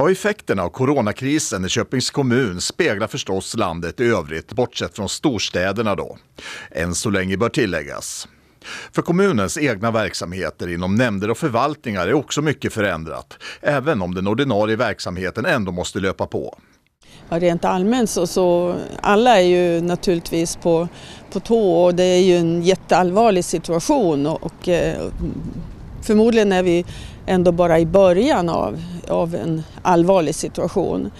Ja, effekterna av coronakrisen i Köpings kommun speglar förstås landet i övrigt, bortsett från storstäderna då. Än så länge bör tilläggas. För kommunens egna verksamheter inom nämnder och förvaltningar är också mycket förändrat, även om den ordinarie verksamheten ändå måste löpa på. Ja, rent allmänt så, så alla är ju naturligtvis på, på tå och det är ju en jätteallvarlig situation och, och eh, förmodligen är vi ändå bara i början av, av en allvarlig situation.